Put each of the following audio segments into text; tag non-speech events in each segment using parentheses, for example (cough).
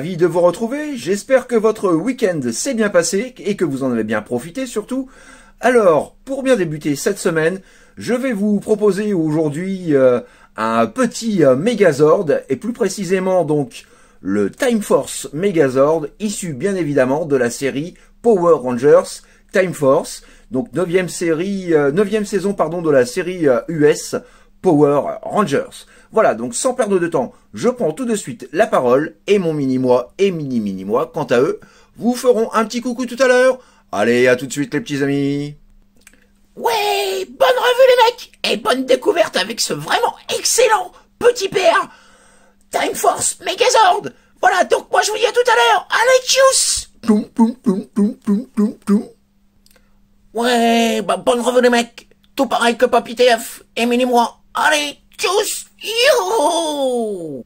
de vous retrouver, j'espère que votre week-end s'est bien passé et que vous en avez bien profité surtout. Alors, pour bien débuter cette semaine, je vais vous proposer aujourd'hui euh, un petit euh, Megazord, et plus précisément donc le Time Force Megazord, issu bien évidemment de la série Power Rangers Time Force, donc 9 série, 9 euh, saison pardon, de la série US, Power Rangers. Voilà, donc sans perdre de temps, je prends tout de suite la parole et mon mini-moi et mini-mini-moi, quant à eux, vous feront un petit coucou tout à l'heure. Allez, à tout de suite les petits amis. Ouais, bonne revue les mecs Et bonne découverte avec ce vraiment excellent petit père Time Force Megazord Voilà, donc moi je vous dis à tout à l'heure Allez, tchuss Ouais, bah bonne revue les mecs Tout pareil que Papy TF et Mini-moi Allez, tous, you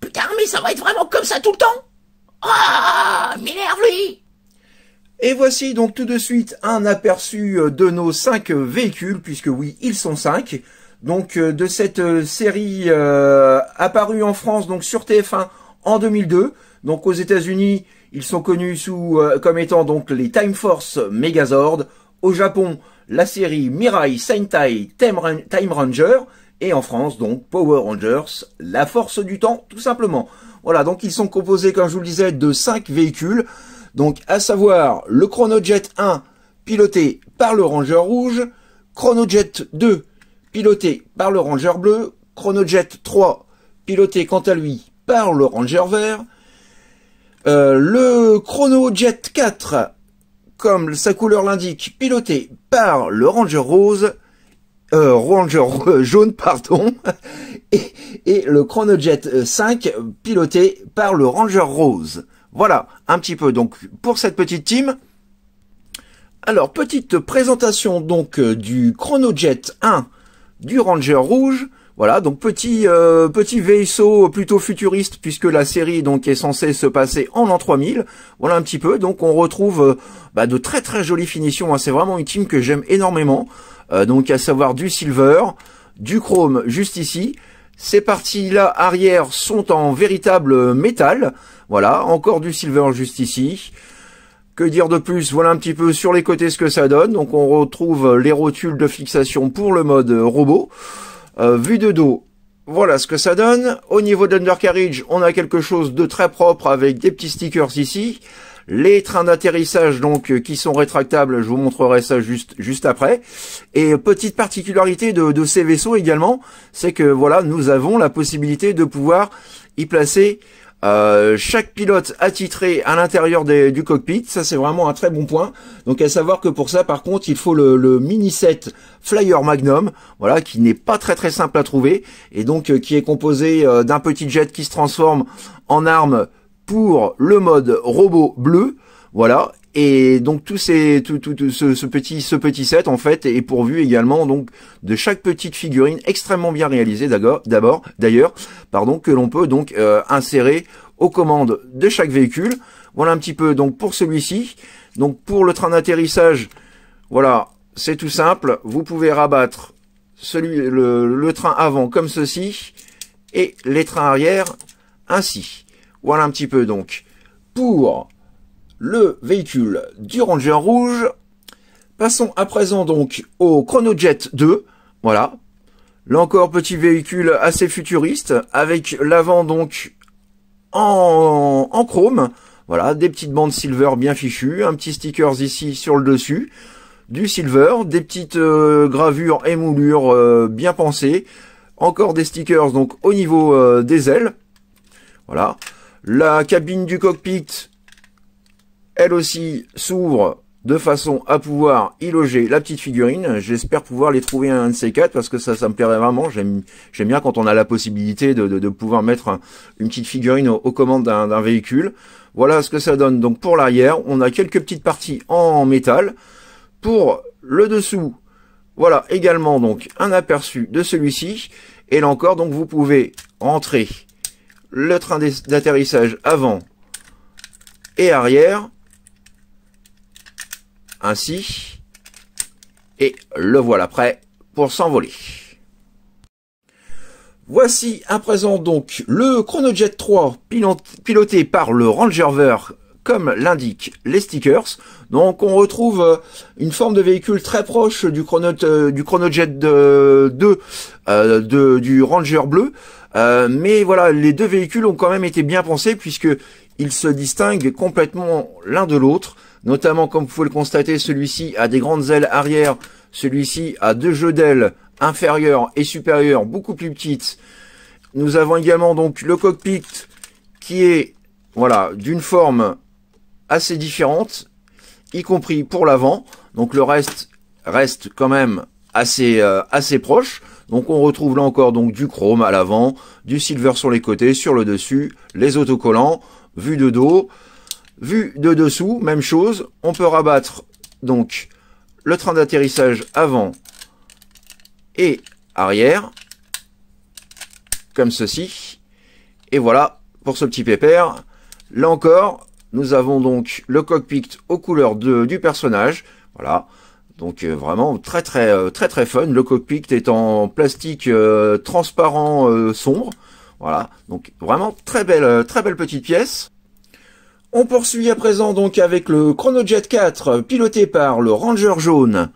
Putain, mais ça va être vraiment comme ça tout le temps Ah, m'énerve lui et voici donc tout de suite un aperçu euh, de nos 5 véhicules, puisque oui, ils sont 5. Donc euh, de cette euh, série apparue en France donc sur TF1 en 2002. Donc aux États-Unis, ils sont connus sous comme étant donc les Time Force Megazord. Au Japon, la série Mirai Sentai Time Ranger. Et en France, donc, Power Rangers, la force du temps, tout simplement. Voilà, donc ils sont composés, comme je vous le disais, de 5 véhicules. Donc, à savoir le Chronojet 1, piloté par le Ranger rouge, Chronojet 2, piloté par le Ranger bleu, Chronojet 3, piloté quant à lui par le Ranger vert, euh, le Chronojet 4, comme sa couleur l'indique, piloté par le Ranger Rose, euh, Ranger (laughs) jaune, pardon, (laughs) et, et, le Chronojet 5 euh, piloté par le Ranger Rose. Voilà, un petit peu donc pour cette petite team. Alors, petite présentation donc euh, du Chronojet 1 du Ranger Rouge, voilà, donc petit euh, petit vaisseau plutôt futuriste puisque la série donc est censée se passer en l'an 3000. Voilà un petit peu. Donc on retrouve euh, bah, de très très jolies finitions. Hein. C'est vraiment une team que j'aime énormément. Euh, donc à savoir du silver, du chrome juste ici. Ces parties là arrière sont en véritable métal. Voilà, encore du silver juste ici. Que dire de plus Voilà un petit peu sur les côtés ce que ça donne. Donc on retrouve les rotules de fixation pour le mode robot. Euh, Vu de dos, voilà ce que ça donne. Au niveau d'undercarriage, on a quelque chose de très propre avec des petits stickers ici. Les trains d'atterrissage donc euh, qui sont rétractables, je vous montrerai ça juste juste après. Et petite particularité de, de ces vaisseaux également, c'est que voilà, nous avons la possibilité de pouvoir y placer euh, chaque pilote attitré à l'intérieur du cockpit, ça c'est vraiment un très bon point. Donc à savoir que pour ça par contre il faut le, mini set Flyer Magnum, voilà qui n'est pas très très simple à trouver et donc euh, qui est composé euh, d'un petit jet qui se transforme en arme pour le mode robot bleu, voilà et donc tout, ces, tout, tout, ce, petit, ce petit set en fait est pourvu également donc de chaque petite figurine extrêmement bien réalisée d'abord d'ailleurs pardon que l'on peut donc euh, insérer aux commandes de chaque véhicule. Voilà un petit peu donc pour celui-ci. Donc pour le train d'atterrissage, voilà, c'est tout simple. Vous pouvez rabattre celui, le, le, train avant comme ceci et les trains arrière ainsi. Voilà un petit peu donc pour le véhicule du Ranger rouge. Passons à présent donc au Chronojet 2. Voilà. Là encore, petit véhicule assez futuriste, avec l'avant donc en, chrome. Voilà, des petites bandes silver bien fichues, un petit stickers ici sur le dessus, du silver, des petites euh, gravures et moulures euh, bien pensées, encore des stickers donc au niveau euh, des ailes. Voilà. La cabine du cockpit elle aussi s'ouvre de façon à pouvoir y loger la petite figurine. J'espère pouvoir les trouver un de ces quatre parce que ça, ça me plairait vraiment. J'aime bien quand on a la possibilité de, pouvoir mettre une petite figurine aux, commandes d'un véhicule. Voilà ce que ça donne. Donc pour l'arrière, on a quelques petites parties en métal. Pour le dessous, voilà également donc un aperçu de celui-ci. Et là encore, donc vous pouvez rentrer le train d'atterrissage avant et arrière ainsi. Et le voilà prêt pour s'envoler. Voici à présent donc le Chronojet 3 piloté par le Ranger Ver, comme l'indiquent les stickers. Donc on retrouve euh, une forme de véhicule très proche du, Chrono, euh, du Chronojet 2 euh, du Ranger bleu. mais voilà, les deux véhicules ont quand même été bien pensés puisque ils se distinguent complètement l'un de l'autre. Notamment, comme vous pouvez le constater, celui-ci a des grandes ailes arrière. Celui-ci a deux jeux d'ailes inférieures et supérieures, beaucoup plus petites. Nous avons également donc le cockpit qui est voilà d'une forme assez différente, y compris pour l'avant. Donc le reste reste quand même assez euh, assez proche. Donc on retrouve là encore donc du chrome à l'avant, du silver sur les côtés, sur le dessus, les autocollants, vue de dos. Vu de dessous, même chose, on peut rabattre donc le train d'atterrissage avant et arrière, comme ceci. Et voilà pour ce petit pépère. Là encore, nous avons donc le cockpit aux couleurs de, du personnage. Voilà. Donc euh, vraiment très très euh, très très fun. Le cockpit est en plastique euh, transparent sombre. Voilà. Donc vraiment très belle très belle petite pièce. On poursuit à présent donc avec le Chronojet 4 euh, piloté par le Ranger jaune.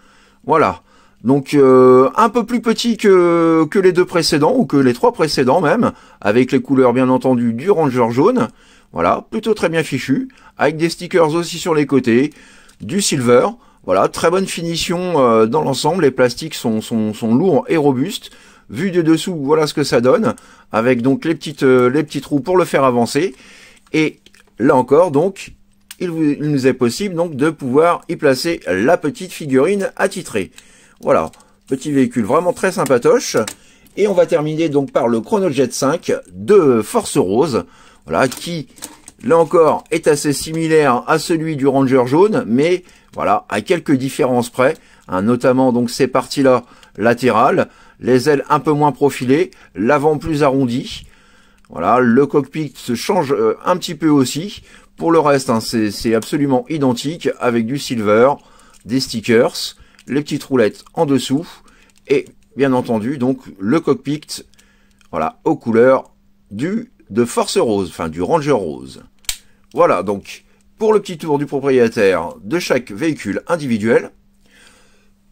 Voilà. Donc euh, un peu plus petit que, que les deux précédents, ou que les trois précédents même, avec les couleurs bien entendu du Ranger jaune. Voilà, plutôt très bien fichu, avec des stickers aussi sur les côtés, du silver. Voilà, très bonne finition euh, dans l'ensemble, les plastiques sont, sont, lourds et robustes. Vu de dessous, voilà ce que ça donne, avec donc les petites, les petits trous pour le faire avancer. Et Là encore, donc, il, nous est possible donc de pouvoir y placer la petite figurine attitrée. Voilà, petit véhicule vraiment très sympatoche. Et on va terminer donc par le Chronojet 5 de Force Rose, voilà, qui, là encore, est assez similaire à celui du Ranger jaune, mais voilà, à quelques différences près, hein, notamment donc ces parties-là latérales, les ailes un peu moins profilées, l'avant plus arrondi, voilà, le cockpit se change euh, un petit peu aussi. Pour le reste, hein, c'est absolument identique avec du silver, des stickers, les petites roulettes en dessous et bien entendu donc le cockpit voilà, aux couleurs du de Force Rose, enfin du Ranger Rose. Voilà donc pour le petit tour du propriétaire de chaque véhicule individuel.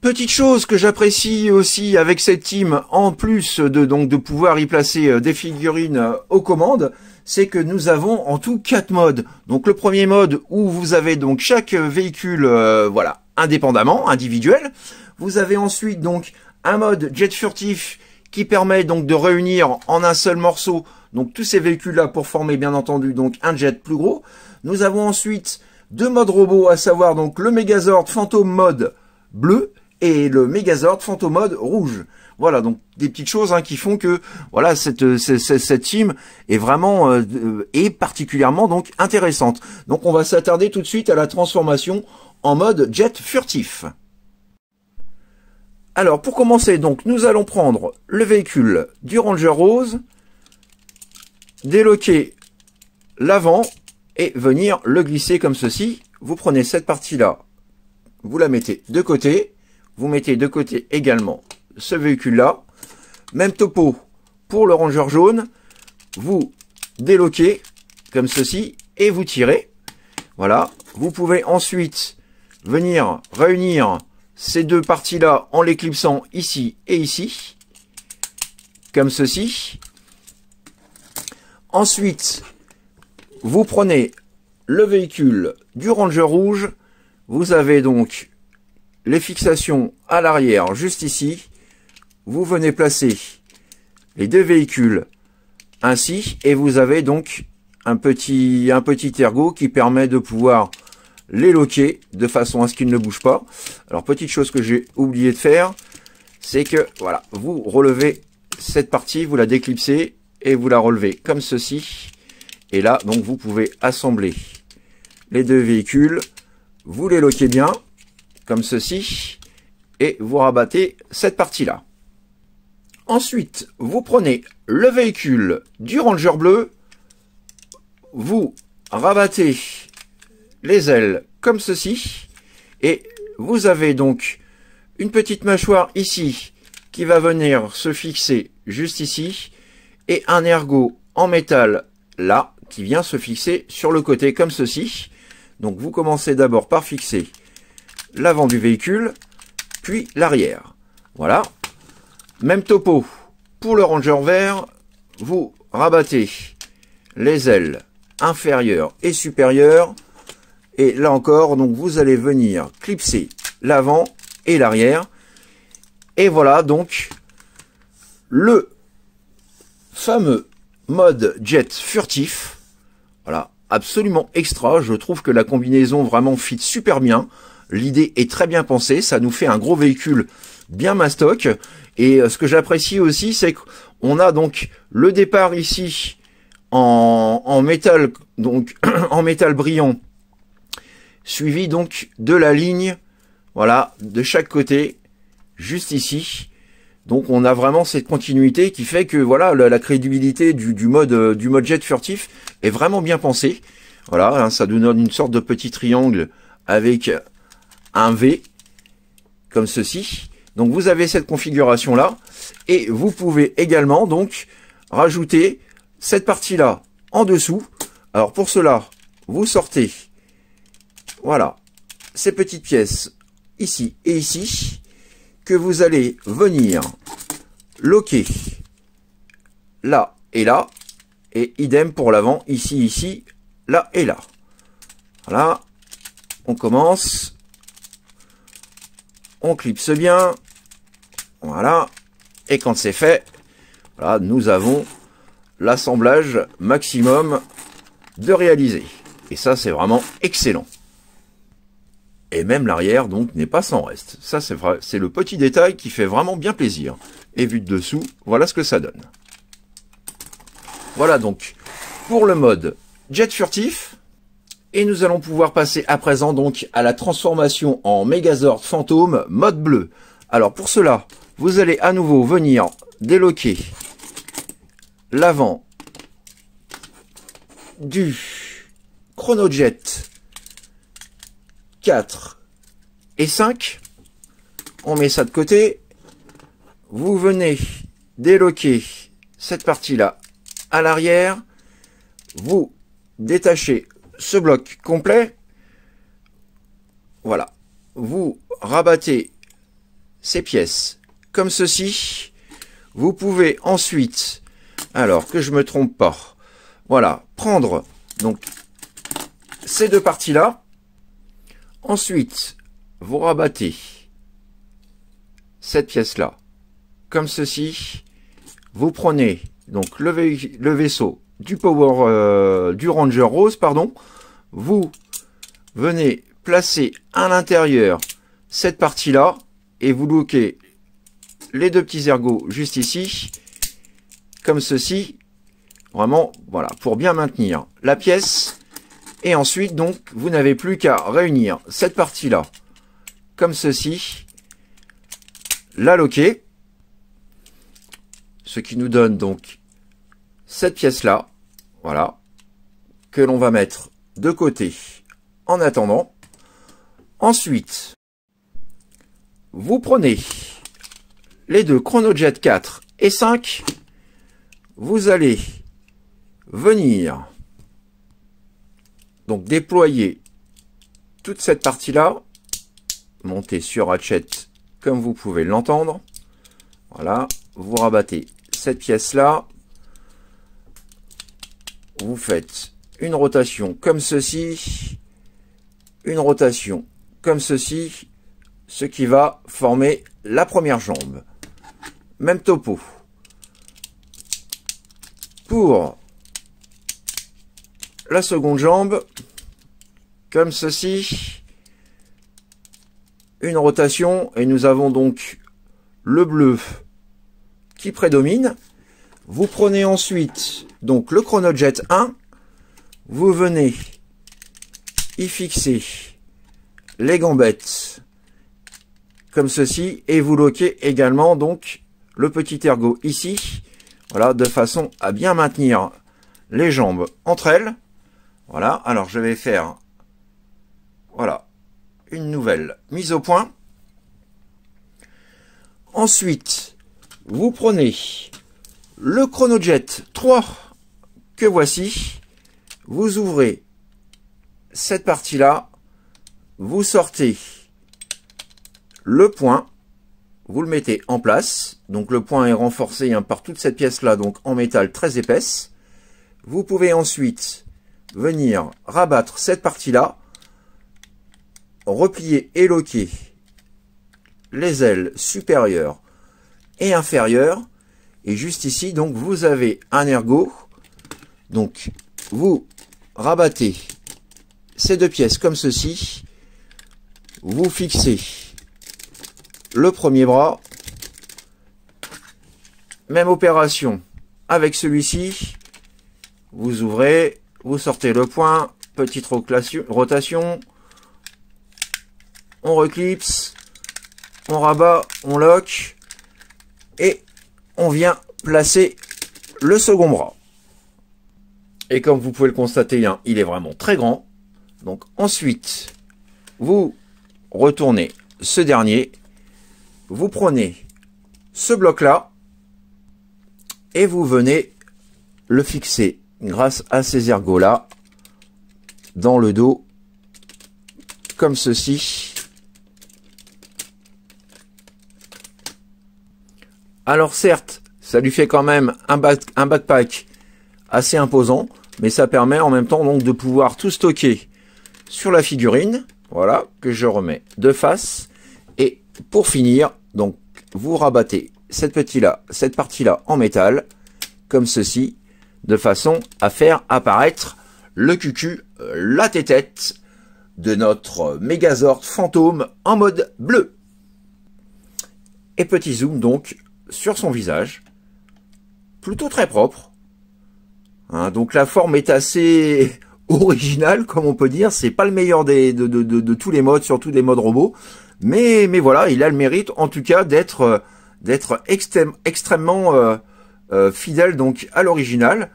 Petite chose que j'apprécie aussi avec cette team, en plus de donc de pouvoir y placer euh, des figurines euh, aux commandes, c'est que nous avons en tout quatre modes. Donc le premier mode où vous avez donc chaque véhicule, euh, voilà, indépendamment, individuel. Vous avez ensuite donc un mode jet furtif qui permet donc de réunir en un seul morceau donc tous ces véhicules là pour former bien entendu donc un jet plus gros. Nous avons ensuite deux modes robots, à savoir donc le Megazord Phantom mode bleu et le Megazord fantôme mode rouge. Voilà, donc des petites choses hein, qui font que voilà cette, euh, cette, cette team est vraiment euh, euh, particulièrement donc intéressante. Donc on va s'attarder tout de suite à la transformation en mode jet furtif. Alors pour commencer donc nous allons prendre le véhicule du Ranger Rose, déloquer l'avant et venir le glisser comme ceci. Vous prenez cette partie là, vous la mettez de côté vous mettez de côté également ce véhicule-là. Même topo pour le ranger jaune. Vous déloquez comme ceci et vous tirez. Voilà. Vous pouvez ensuite venir réunir ces deux parties-là en les clipsant ici et ici. Comme ceci. Ensuite, vous prenez le véhicule du Ranger rouge. Vous avez donc les fixations à l'arrière juste ici. Vous venez placer les deux véhicules ainsi et vous avez donc un petit, un petit ergot qui permet de pouvoir les loquer de façon à ce qu'ils ne bougent pas. Alors petite chose que j'ai oublié de faire, c'est que voilà, vous relevez cette partie, vous la déclipsez et vous la relevez comme ceci. Et là, donc vous pouvez assembler les deux véhicules, vous les loquez bien, comme ceci, et vous rabattez cette partie-là. Ensuite, vous prenez le véhicule du Ranger bleu, vous rabattez les ailes comme ceci, et vous avez donc une petite mâchoire ici qui va venir se fixer juste ici, et un ergot en métal là, qui vient se fixer sur le côté comme ceci. Donc vous commencez d'abord par fixer l'avant du véhicule, puis l'arrière. Voilà. Même topo. Pour le Ranger vert, vous rabattez les ailes inférieures et supérieures. Et là encore, donc vous allez venir clipser l'avant et l'arrière. Et voilà donc le fameux mode jet furtif. Voilà, absolument extra. Je trouve que la combinaison vraiment fit super bien. L'idée est très bien pensée, ça nous fait un gros véhicule bien mastoc. Et euh, ce que j'apprécie aussi, c'est qu'on a donc le départ ici en, métal, donc (clears throat) en métal brillant, suivi donc de la ligne, voilà, de chaque côté, juste ici. Donc on a vraiment cette continuité qui fait que voilà la, crédibilité du, mode euh, du mode jet furtif est vraiment bien pensée. Voilà, hein, ça donne une sorte de petit triangle avec un V, comme ceci. Donc vous avez cette configuration là, et vous pouvez également donc rajouter cette partie là en dessous. Alors pour cela, vous sortez, voilà, ces petites pièces ici et ici, que vous allez venir loquer là et là, et idem pour l'avant, ici, ici, là et là. Voilà, on commence, on clipse bien, voilà, et quand c'est fait, voilà, nous avons l'assemblage maximum de réaliser. Et ça, c'est vraiment excellent. Et même l'arrière, donc, n'est pas sans reste. Ça, c'est vrai, c'est le petit détail qui fait vraiment bien plaisir. Et vu de dessous, voilà ce que ça donne. Voilà donc pour le mode jet furtif. Et nous allons pouvoir passer à présent donc à la transformation en Megazord fantôme mode bleu. Alors pour cela, vous allez à nouveau venir déloquer l'avant du Chronojet 4 et 5. On met ça de côté. Vous venez déloquer cette partie-là à l'arrière. Vous détachez ce bloc complet, voilà, vous rabattez ces pièces comme ceci. Vous pouvez ensuite, alors que je me trompe pas, voilà, prendre donc ces deux parties-là. Ensuite, vous rabattez cette pièce-là comme ceci. Vous prenez donc le, le vaisseau du Power, euh, du Ranger Rose, pardon, vous venez placer à l'intérieur cette partie-là et vous bloquez les deux petits ergots juste ici, comme ceci, vraiment, voilà, pour bien maintenir la pièce. Et ensuite, donc, vous n'avez plus qu'à réunir cette partie-là, comme ceci, la loquer, ce qui nous donne donc cette pièce-là, voilà, que l'on va mettre de côté en attendant. Ensuite, vous prenez les deux Chronojet 4 et 5, vous allez venir donc déployer toute cette partie-là, monter sur Ratchet comme vous pouvez l'entendre. Voilà, vous rabattez cette pièce-là, vous faites une rotation comme ceci, une rotation comme ceci, ce qui va former la première jambe. Même topo. Pour la seconde jambe, comme ceci, une rotation, et nous avons donc le bleu qui prédomine, vous prenez ensuite donc le chronojet 1. Vous venez y fixer les gambettes comme ceci et vous loquez également donc le petit ergot ici. Voilà, de façon à bien maintenir les jambes entre elles. Voilà, alors je vais faire voilà une nouvelle mise au point. Ensuite, vous prenez le Chronojet 3 que voici, vous ouvrez cette partie-là, vous sortez le point, vous le mettez en place. Donc le point est renforcé hein, par toute cette pièce-là, donc en métal très épaisse. Vous pouvez ensuite venir rabattre cette partie-là, replier et loquer les ailes supérieures et inférieures. Et juste ici, donc, vous avez un ergot. Donc, vous rabattez ces deux pièces comme ceci. Vous fixez le premier bras. Même opération avec celui-ci. Vous ouvrez, vous sortez le point, petite rotation. On reclipse, on rabat, on lock. Et on vient placer le second bras. Et comme vous pouvez le constater, hein, il est vraiment très grand. Donc ensuite, vous retournez ce dernier, vous prenez ce bloc-là, et vous venez le fixer grâce à ces ergots-là dans le dos, comme ceci. Alors certes, ça lui fait quand même un, un backpack assez imposant, mais ça permet en même temps donc de pouvoir tout stocker sur la figurine, voilà, que je remets de face. Et pour finir, donc vous rabattez cette petite là, cette partie là en métal, comme ceci, de façon à faire apparaître le cucu, euh, la tête de notre Megazord fantôme en mode bleu. Et petit zoom donc sur son visage. Plutôt très propre. Hein, donc la forme est assez (laughs) originale, comme on peut dire. C'est pas le meilleur des, de, de, tous les modes, surtout des modes robots. Mais, mais voilà, il a le mérite, en tout cas, d'être euh, d'être extrêmement euh, euh, fidèle donc à l'original.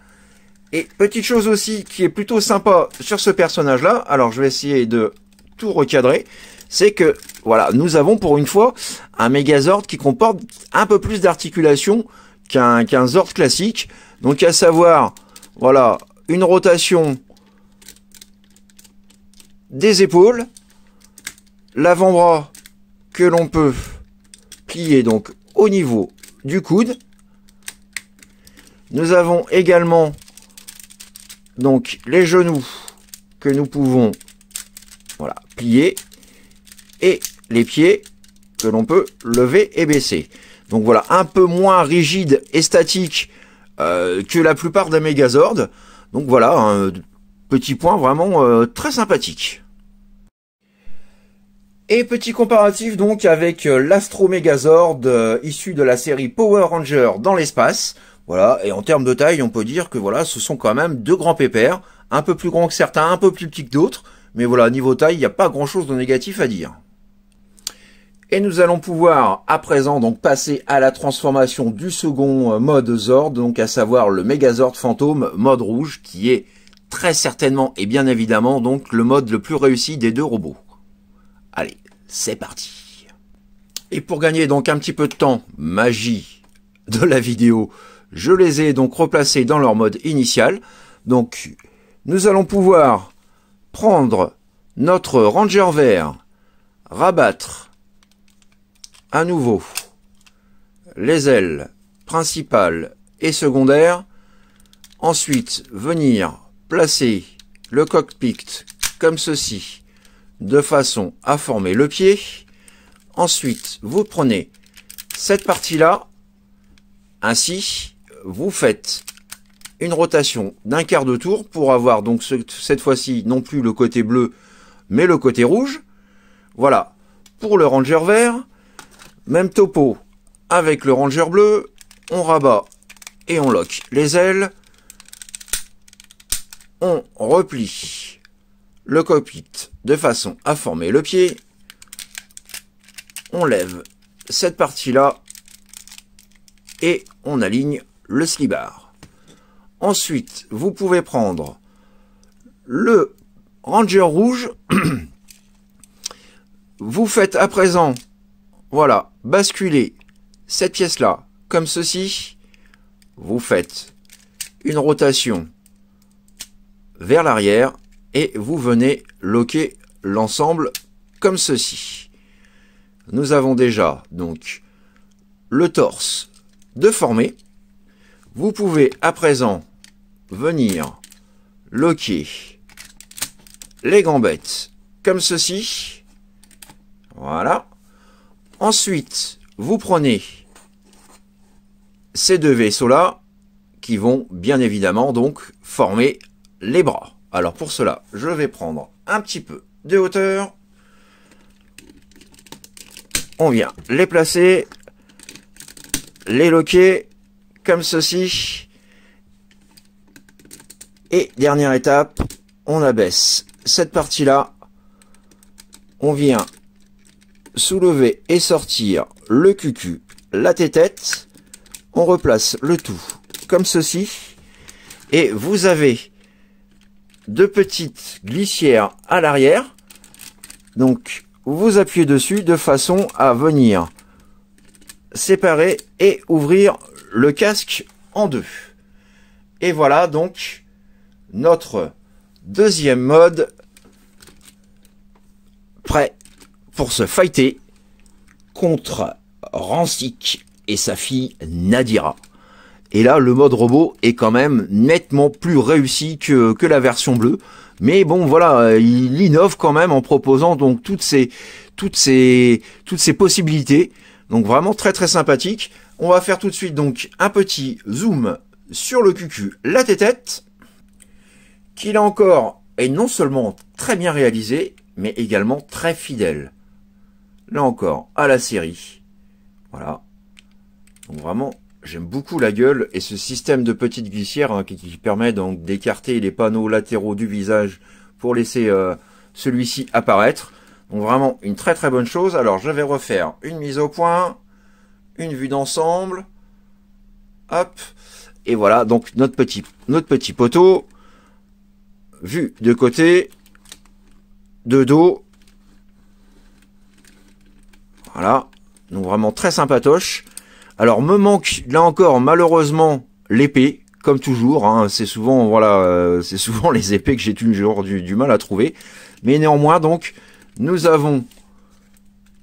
Et petite chose aussi qui est plutôt sympa sur ce personnage-là. Alors je vais essayer de tout recadrer c'est que voilà, nous avons pour une fois un zord qui comporte un peu plus d'articulation qu'un Zord classique. Donc à savoir, voilà, une rotation des épaules, l'avant-bras que l'on peut plier donc au niveau du coude. Nous avons également donc les genoux que nous pouvons voilà, plier et les pieds que l'on peut lever et baisser. Donc voilà, un peu moins rigide et statique euh, que la plupart des Megazords. Donc voilà, un petit point vraiment euh, très sympathique. Et petit comparatif donc avec euh, l'Astro Megazord issu de la série Power Ranger dans l'espace. Voilà, et en termes de taille, on peut dire que voilà, ce sont quand même deux grands pépères, un peu plus grands que certains, un peu plus petits que d'autres, mais voilà, niveau taille, il n'y a pas grand chose de négatif à dire. Et nous allons pouvoir à présent donc passer à la transformation du second euh, mode Zord, donc à savoir le Megazord fantôme mode rouge, qui est très certainement et bien évidemment donc le mode le plus réussi des deux robots. Allez, c'est parti Et pour gagner donc un petit peu de temps, magie de la vidéo, je les ai donc replacés dans leur mode initial. Donc nous allons pouvoir prendre notre ranger vert, rabattre à nouveau. Les ailes principales et secondaires. Ensuite, venir placer le cockpit comme ceci, de façon à former le pied. Ensuite, vous prenez cette partie-là. Ainsi, vous faites une rotation d'un quart de tour pour avoir donc cette fois-ci non plus le côté bleu, mais le côté rouge. Voilà. Pour le ranger vert, même topo. Avec le ranger bleu, on rabat et on lock les ailes. On replie le cockpit de façon à former le pied. On lève cette partie-là et on aligne le slibar. Ensuite, vous pouvez prendre le ranger rouge. (clears throat) vous faites à présent voilà, basculez cette pièce-là comme ceci. Vous faites une rotation vers l'arrière et vous venez loquer l'ensemble comme ceci. Nous avons déjà donc le torse de formé. Vous pouvez à présent venir loquer les gambettes comme ceci. Voilà. Ensuite, vous prenez ces deux vaisseaux-là qui vont bien évidemment donc former les bras. Alors pour cela, je vais prendre un petit peu de hauteur. On vient les placer, les loquer comme ceci. Et dernière étape, on abaisse cette partie-là. On vient soulever et sortir le cucu, la tête. On replace le tout comme ceci. Et vous avez deux petites glissières à l'arrière. Donc, vous appuyez dessus de façon à venir séparer et ouvrir le casque en deux. Et voilà donc notre deuxième mode prêt pour se fighter contre Rancic et sa fille Nadira. Et là, le mode robot est quand même nettement plus réussi que, la version bleue. Mais bon, voilà, il innove quand même en proposant donc toutes ces, toutes ces, toutes ces possibilités. Donc vraiment très très sympathique. On va faire tout de suite donc un petit zoom sur le QQ, la tête qui là encore est non seulement très bien réalisé, mais également très fidèle là encore, à la série. Voilà. Donc vraiment, j'aime beaucoup la gueule et ce système de petite glissières hein, qui, permet donc d'écarter les panneaux latéraux du visage pour laisser euh, celui-ci apparaître. Donc vraiment une très très bonne chose. Alors je vais refaire une mise au point, une vue d'ensemble. Hop. Et voilà donc notre petit, notre petit poteau. Vue de côté, de dos, voilà. Donc vraiment très sympatoche. Alors me manque là encore malheureusement l'épée comme toujours. Hein. c'est souvent voilà, euh, c'est souvent les épées que j'ai toujours du, du mal à trouver. Mais néanmoins donc nous avons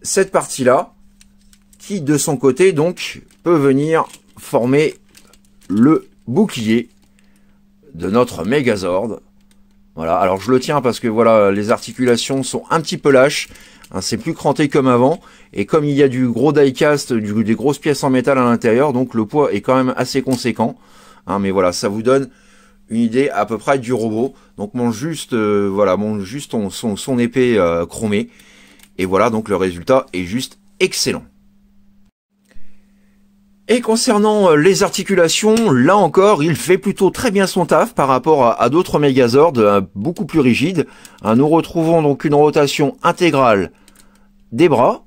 cette partie là qui de son côté donc peut venir former le bouclier de notre Megazord voilà, alors je le tiens parce que voilà, les articulations sont un petit peu lâches. Hein, c'est plus cranté comme avant. Et comme il y a du gros diecast, des grosses pièces en métal à l'intérieur, donc le poids est quand même assez conséquent. Hein. mais voilà, ça vous donne une idée à peu près du robot. Donc mon juste, euh, voilà, mon juste son, épée euh, chromée. Et voilà, donc le résultat est juste excellent. Et concernant euh, les articulations, là encore, il fait plutôt très bien son taf par rapport à, d'autres Megazords euh, beaucoup plus rigides. Hein, nous retrouvons donc une rotation intégrale des bras.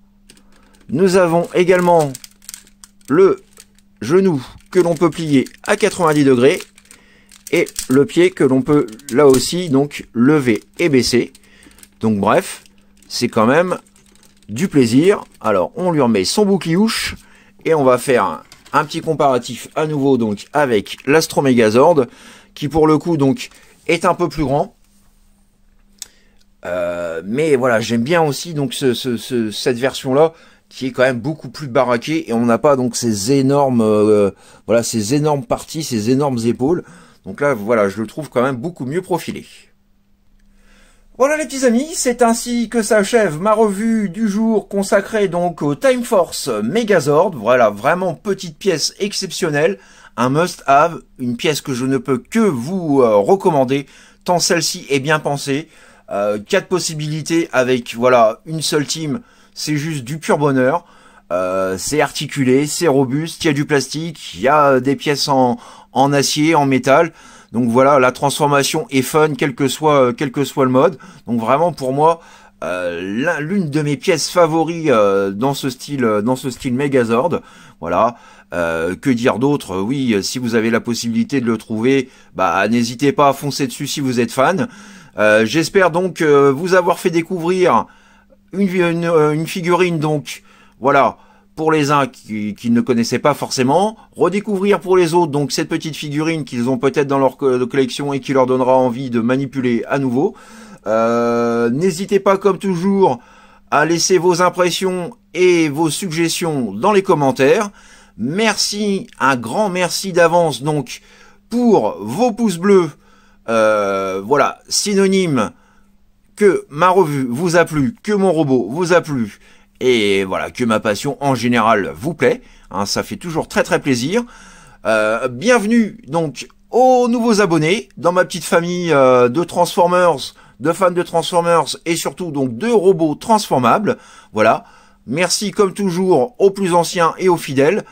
Nous avons également le genou que l'on peut plier à 90 degrés et le pied que l'on peut là aussi donc lever et baisser. Donc bref, c'est quand même du plaisir. Alors on lui remet son boucliouche et on va faire un petit comparatif à nouveau donc avec l'Astromegazord, qui pour le coup donc est un peu plus grand. Euh, mais voilà, j'aime bien aussi donc cette version là qui est quand même beaucoup plus baraquée et on n'a pas donc ces énormes euh, voilà ces énormes parties, ces énormes épaules. Donc là voilà, je le trouve quand même beaucoup mieux profilé. Voilà les petits amis, c'est ainsi que s'achève ma revue du jour consacrée donc au Time Force Megazord. Voilà, vraiment petite pièce exceptionnelle, un must-have, une pièce que je ne peux que vous euh, recommander, tant celle-ci est bien pensée. Euh, quatre possibilités avec voilà une seule team, c'est juste du pur bonheur. Euh, c'est articulé, c'est robuste, il y a du plastique, il y a euh, des pièces en, acier, en métal. Donc voilà, la transformation est fun, quel que soit, euh, le mode. Donc vraiment pour moi, l'une de mes pièces favoris dans ce style, dans ce style Megazord. Voilà. que dire d'autre Oui, si vous avez la possibilité de le trouver, bah n'hésitez pas à foncer dessus si vous êtes fan. J'espère donc vous avoir fait découvrir une, une figurine donc voilà, pour les uns qui, ne connaissaient pas forcément, redécouvrir pour les autres donc cette petite figurine qu'ils ont peut-être dans leur collection et qui leur donnera envie de manipuler à nouveau. Euh, n'hésitez pas comme toujours à laisser vos impressions et vos suggestions dans les commentaires. Merci, un grand merci d'avance donc pour vos pouces bleus. Euh, voilà, synonyme que ma revue vous a plu, que mon robot vous a plu et voilà, que ma passion en général vous plaît. Hein, ça fait toujours très très plaisir. Euh, bienvenue donc aux nouveaux abonnés dans ma petite famille euh, de Transformers, de fans de Transformers et surtout donc de robots transformables. Voilà. Merci comme toujours aux plus anciens et aux fidèles.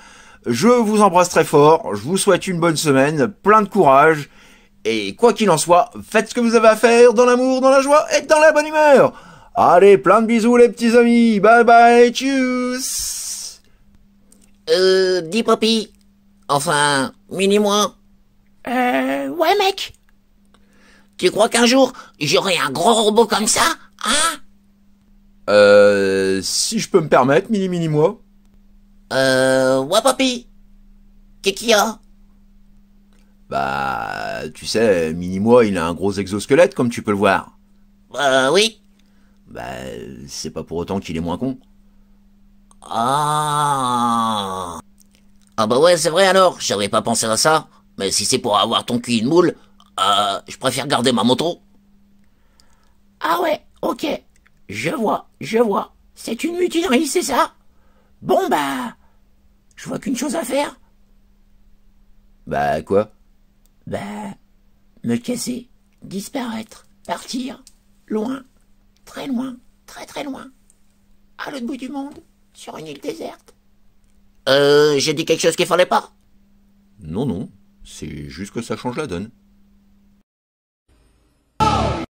Je vous embrasse très fort, je vous souhaite une bonne semaine, plein de courage, et quoi qu'il en soit, faites ce que vous avez à faire dans l'amour, dans la joie et dans la bonne humeur. Allez, plein de bisous les petits amis. Bye bye, tchuss. Euh, dis papy. Enfin, mini-moi. Euh, ouais mec. Tu crois qu'un jour, j'aurai un gros robot comme ça, hein Euh, si je peux me permettre, mini-mini-moi. Euh, ouais papy. Qu'est-ce qu'il y a Bah, tu sais, mini-moi, il a un gros exosquelette comme tu peux le voir. Euh, oui. Bah, c'est pas pour autant qu'il est moins con. Ah Ah bah ouais, c'est vrai alors, j'avais pas pensé à ça. Mais si c'est pour avoir ton cul une moule, euh, je préfère garder ma moto. Ah ouais, ok. Je vois, je vois. C'est une mutinerie, c'est ça Bon bah... Je vois qu'une chose à faire. Bah quoi Ben, Me casser, disparaître, partir, loin très loin, très très loin, à l'autre bout du monde, sur une île déserte. Euh, j'ai dit quelque chose qui fallait pas Non, non, c'est juste que ça change la donne.